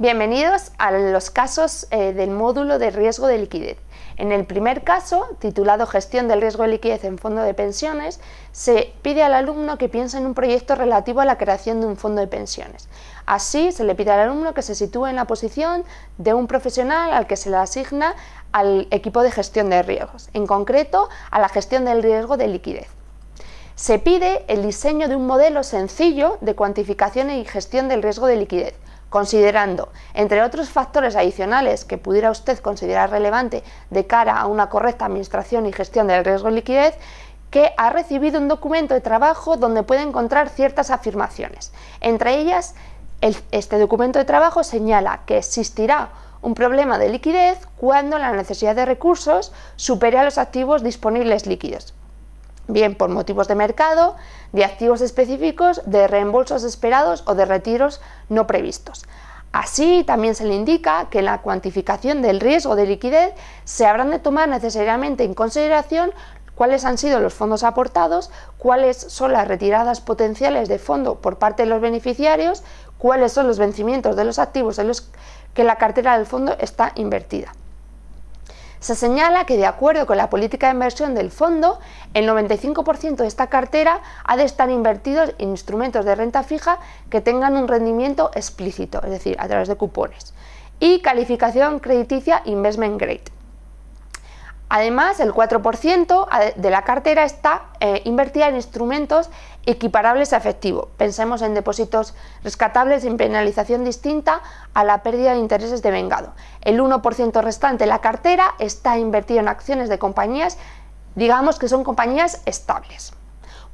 Bienvenidos a los casos eh, del módulo de riesgo de liquidez. En el primer caso, titulado Gestión del riesgo de liquidez en fondo de pensiones, se pide al alumno que piense en un proyecto relativo a la creación de un fondo de pensiones. Así, se le pide al alumno que se sitúe en la posición de un profesional al que se le asigna al equipo de gestión de riesgos, en concreto a la gestión del riesgo de liquidez. Se pide el diseño de un modelo sencillo de cuantificación y gestión del riesgo de liquidez considerando, entre otros factores adicionales que pudiera usted considerar relevante de cara a una correcta administración y gestión del riesgo de liquidez, que ha recibido un documento de trabajo donde puede encontrar ciertas afirmaciones. Entre ellas, este documento de trabajo señala que existirá un problema de liquidez cuando la necesidad de recursos supere a los activos disponibles líquidos bien por motivos de mercado, de activos específicos, de reembolsos esperados o de retiros no previstos. Así, también se le indica que en la cuantificación del riesgo de liquidez se habrán de tomar necesariamente en consideración cuáles han sido los fondos aportados, cuáles son las retiradas potenciales de fondo por parte de los beneficiarios, cuáles son los vencimientos de los activos en los que la cartera del fondo está invertida. Se señala que de acuerdo con la política de inversión del fondo, el 95% de esta cartera ha de estar invertido en instrumentos de renta fija que tengan un rendimiento explícito, es decir, a través de cupones, y calificación crediticia investment grade. Además, el 4% de la cartera está eh, invertida en instrumentos equiparables a efectivo. Pensemos en depósitos rescatables sin penalización distinta a la pérdida de intereses de vengado. El 1% restante de la cartera está invertido en acciones de compañías, digamos que son compañías estables.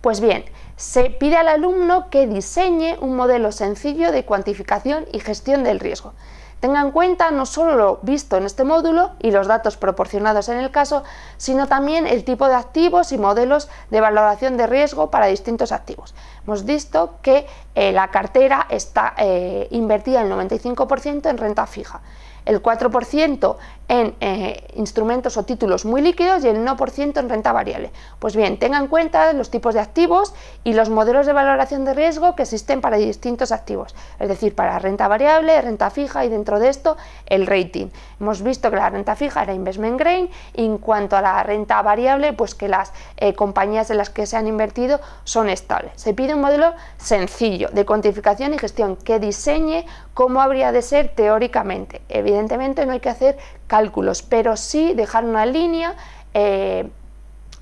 Pues bien, se pide al alumno que diseñe un modelo sencillo de cuantificación y gestión del riesgo. Tenga en cuenta no solo lo visto en este módulo y los datos proporcionados en el caso, sino también el tipo de activos y modelos de valoración de riesgo para distintos activos. Hemos visto que eh, la cartera está eh, invertida el 95% en renta fija el 4% en eh, instrumentos o títulos muy líquidos y el 1% en renta variable. Pues bien, tenga en cuenta los tipos de activos y los modelos de valoración de riesgo que existen para distintos activos, es decir, para renta variable, renta fija y dentro de esto el rating. Hemos visto que la renta fija era investment Grain y en cuanto a la renta variable, pues que las eh, compañías en las que se han invertido son estables. Se pide un modelo sencillo de cuantificación y gestión que diseñe cómo habría de ser teóricamente evidentemente no hay que hacer cálculos, pero sí dejar una línea eh,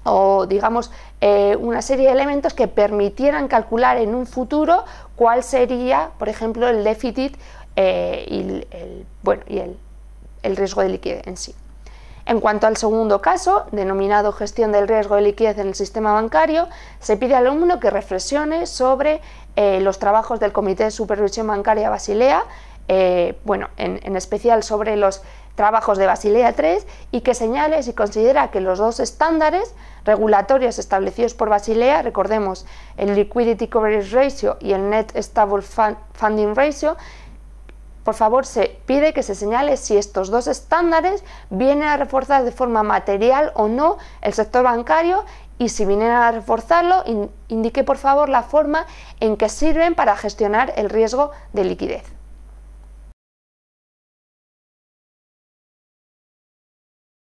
o digamos eh, una serie de elementos que permitieran calcular en un futuro cuál sería, por ejemplo, el déficit eh, y, el, y el, riesgo de liquidez en sí. En cuanto al segundo caso, denominado gestión del riesgo de liquidez en el sistema bancario, se pide al alumno que reflexione sobre los trabajos del Comité de Supervisión Bancaria Basilea eh, bueno, en, especial sobre los trabajos de Basilea III y que señale si considera que los dos estándares regulatorios establecidos por Basilea, recordemos el Liquidity Coverage Ratio y el Net Stable Funding Ratio, por favor se pide que se señale si estos dos estándares vienen a reforzar de forma material o no el sector bancario y si vienen a reforzarlo, indique por favor la forma en que sirven para gestionar el riesgo de liquidez.